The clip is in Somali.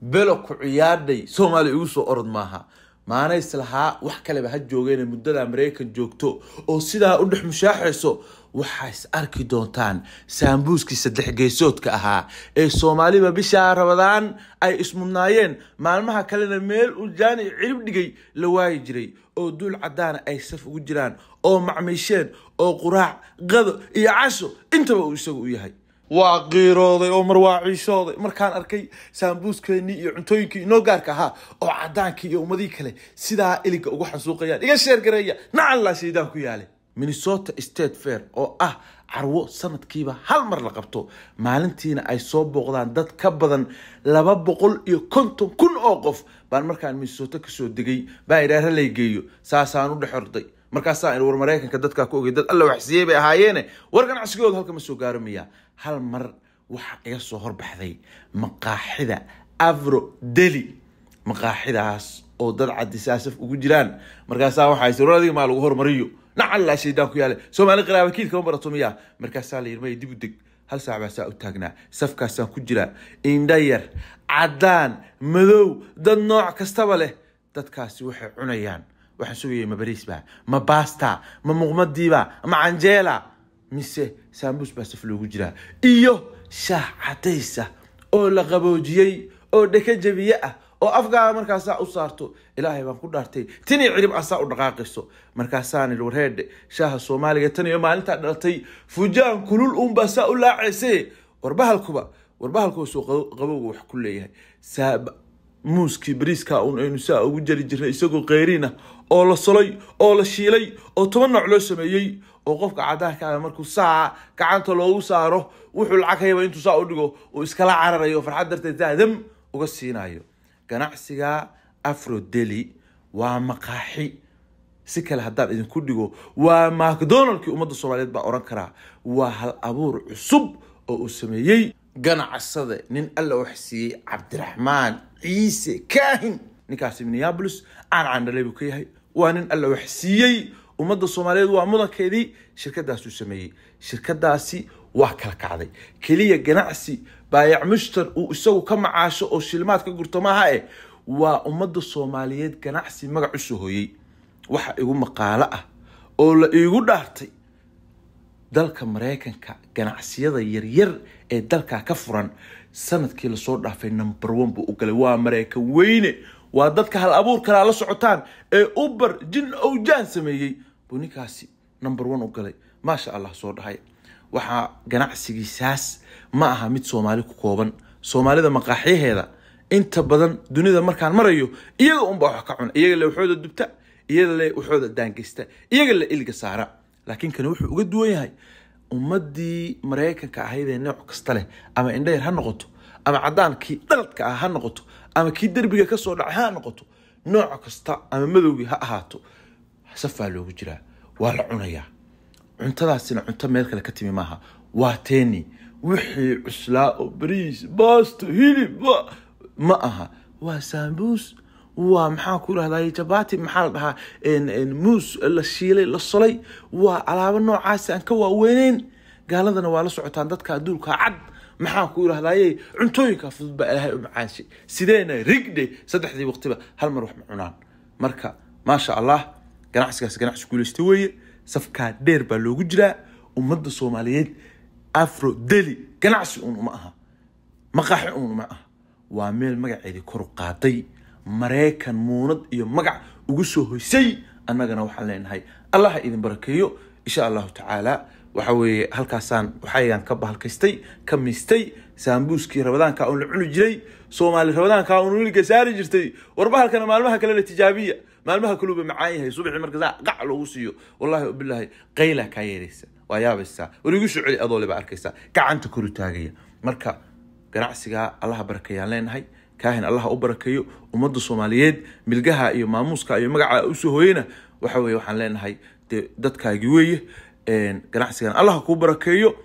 belo ku ciyaadhay soomaaliya igu soo orod maaha maanays lahaa wax kaleba ha joogeen muddada maraykan joogto oo sidaa u dhex mushaaxayso waxaa is arki doontaan saambuuskii saddex geesoodka ahaa ee soomaaliba bishaa rabadaan ay ismudnaayeen maalmaha kalena meel uu jaani cirib dhigay la waayi jiray oo duul caddaana ay saf ugu jiraan oo macmiisheen oo quraac qado iyo casho intaba uu isagu u yahay waa qiirooday oo marwaaciishooday markaan arkay saambuuskeenii iyo cuntooyinkii inoo gaarka ahaa oo cadaankii iyo ummadii kale sidaa ilinka ugu xansuuqayaan iga sheergareeya nacallaa shaydaan ku yaalay minnesota state fair oo ah carwo sanadkiiba hal mar la qabto maalintiina ay soo booqdaan dad ka badan laba boqol iyo konton kun oo qof baan markaan minnesota kasoo degay baa idhaa ralay geeyo saasaan u dhex orday markaasaa war maraykanka dadkaa ku ogey dad alla waxsiiyey bay ahaayeene war ganacsigooda halka ma soo gaaro hal mar waxaa iga soo horbaxday maqaaxida avro deli maqaaxidaas oo dad cadisaasaf ugu jiraan markaasaa waxaa war adiga maa lagu hormariyo nacallaa shaydaan ku yaale soomaali qaraabakiid kama barato miyaa markaasaa la maya dib u deg hal saac baasaa u taagnaa safkaasaan ku jiraa indhayar caddaan madow dad nooc kastaba leh dadkaasi waxay cunayaan waxaan sugayay ma bariis bariisba ma basta ma muqmadiiba ma canjeela mise saambuus baa saf loogu jiraa iyo shaah cadaysa ah oo la qaboojiyey oo dheka jabiye ah oo afgaa markaasaa u saarto ilaahay baan ku dhaartay tini cirib asaa u dhaqaaqayso markaasaan il warheedhe shaaha soomaaliga taniyo iyo maalintaa dhalatay fujaan kulul uunbaa saa u laacayse warbahalkuba warbahalkuba soo qabowga wax ku leeyahay muuskii bariiska uun aynu saa ugu jari jirnay isagoo ah oo la solay oo la shiilay oo toban nooc loo sameeyey oo qofka cadaarkaaga markuu saa gacanta loogu saaro wuxuu lacag hayaba intuu saa u dhigo uu iskala cararayo farxad darteed saadam uga siinayo ganacsiga afrodeli waa maqaaxi si kale haddaan idinku dhigo waa macdonaldkii ummadda soomaaliyeed baa oran karaa waa hal abuur cusub oo uu sameeyey ganacsade nin alla wax siiyey cabdiraxmaan ciise kaahin ninkaasi minneabolis aan buu ka yahay waa nin alla wax siiyey ummadda soomaaliyeed waa mudankeedii shirkadaasuu sameeyey shirkadaasi waa kala kacday keliya ganacsi baayac mushtar uu isagu ka macaasho oo shilmaad ka gurto maaha eh waa ummadda soomaaliyeed ganacsi magac u soo hoyey waxa igu maqaalo ah oo la iigu dhaartay dalka maraykanka ganacsiyada yaryar ee dalka ka furan sanadkii lasoo dhaafay number one buu u galay waa maraykan weyne waa dadka hal abuur kalaa la socotaan ee uber jin owjaan sameeyey buu ninkaasi number one u galay maasha allah soo dhahay waxaa ganacsigiisaas ma aha mid soomaali ku kooban soomaalida maqaaxyaheeda inta badan dunida markaan marayo iyaga unbaa wax ka cuna iyaga le waxooda dubta iyaga le waxooda daangeysta iyaga le ilga saara laakiin kani wuxuu uga duwan yahay ummadii maraykanka ahaydee nooc kasta leh ama indheyr ha noqoto ama cadaankii dhaladka ah ha noqoto ama kii derbiga kasoo dhacay ha noqoto nooc kasta ama madowgii ha ahaato safaa loogu jiraa waa la cunayaa cuntadaasina cunto meel kale ka timi maaha waa teeni wixii cuslaa oo bariis baasto hilib ma aha waa saambuus waa maxaa ku dhahday jabati maxaa la dhahaa muus la shiilay la solay waa alaabo noocaasi aan ka waaweyneyn gaaladana waa la socotaan dadka adduulka cad maxaa ku idhahdaye cuntooyinka fudud baa ilaahay u macaanshay sideena rigdhe saddexdii waqtiba hal mar wax ma cunaan marka maasha allah ganacsigaas ganacsi guuleysta weeye safkaa dheer baa loogu jiraa ummadda soomaaliyeed afro deli ganacsi uun uma aha maqaxi uun uma aha waa meel magaceedii kor u qaaday maraykan muunad iyo magac ugu soo hoysay annagana waxaan leenahay allah idin barakeeyo insha allahu tacaala waxa weeye halkaasaan waxayaan ka bahalkaystay ka mistay saambuuskii rabadaanka uun la cuni jiray soomaali rabadaanka uun weliga saari jirtay war bahalkana maalmaha kale la tijaabiya maalmaha kaluuba macaan yahay subaxii markasaa qac loogu siiyo wallahi ubilaahi qayla kaa yeeraysa waa yaabaysaa war igu soo adooleba arkaysaa gacanta koru taagaya marka ganacsigaa allaha barakeeyaan leenahay kaahin allaha u barakeeyo ummadda soomaaliyeed milgaha iyo maamuuska iyo magaca usoo hooyena waxa weye waxaan leenahay de dadkaagi weeye ganacsigan allaha kuu barakeeyo